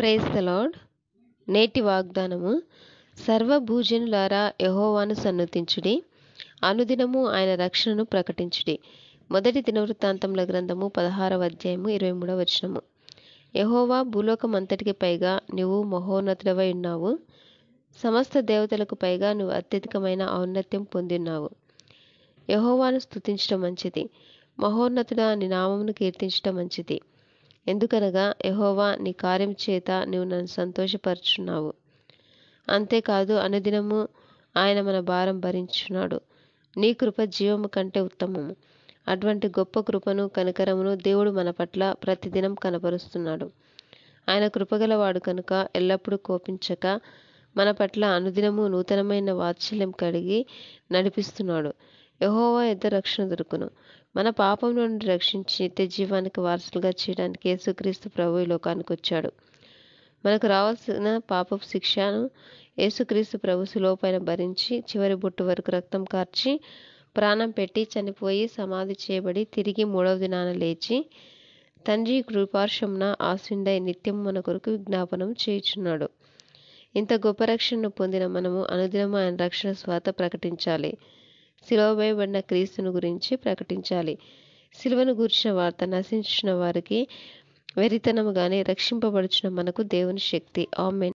praise తలాడ్ నేటి వాగ్దానము సర్వభూజనులారా యహోవాను సన్నతించుడి అనుదినము ఆయన రక్షణను ప్రకటించుడి మొదటి దినవృత్తాంతముల గ్రంథము పదహారవ అధ్యాయము ఇరవై మూడవ వచనము యహోవా అంతటికి పైగా నువ్వు మహోన్నతుడవై ఉన్నావు సమస్త దేవతలకు పైగా నువ్వు అత్యధికమైన ఔన్నత్యం పొందిన్నావు యహోవాను స్థుతించడం మంచిది మహోన్నతుడ నామమును కీర్తించడం మంచిది ఎందుకనగా ఎహోవా నీ కార్యం చేత నువ్వు నన్ను సంతోషపరుచున్నావు అంతేకాదు అనుదినము ఆయన మన భారం భరించున్నాడు నీ కృప జీవము కంటే ఉత్తమము అటువంటి గొప్ప కృపను కనికరమును దేవుడు మన పట్ల ప్రతిదినం కనపరుస్తున్నాడు ఆయన కృపగలవాడు కనుక ఎల్లప్పుడూ కోపించక మన పట్ల అనుదినము నూతనమైన వాత్సల్యం కలిగి నడిపిస్తున్నాడు యహోవా యొద్ద రక్షణ దొరుకును మన పాపం నుండి రక్షించి నిత్య జీవానికి వారసులుగా చేయడానికి యేసుక్రీస్తు ప్రభు ఈ లోకానికి వచ్చాడు మనకు రావాల్సిన పాపపు శిక్షను యేసుక్రీస్తు ప్రభు సులోపైన భరించి చివరి బొట్టు వరకు రక్తం కార్చి ప్రాణం పెట్టి చనిపోయి సమాధి చేయబడి తిరిగి మూడవ దినాన లేచి తండ్రి కృపార్షమున ఆశిండై నిత్యం మన కొరకు విజ్ఞాపనం చేయుచున్నాడు ఇంత గొప్ప రక్షణను పొందిన మనము అనుదినము ఆయన రక్షణ స్వాత ప్రకటించాలి సిలువవేయబడిన క్రీస్తుని గురించి ప్రకటించాలి సిలువను గూర్చిన వార్త నశించిన వారికి వెరితనము గాని రక్షింపబడుచున్న మనకు దేవుని శక్తి ఆమె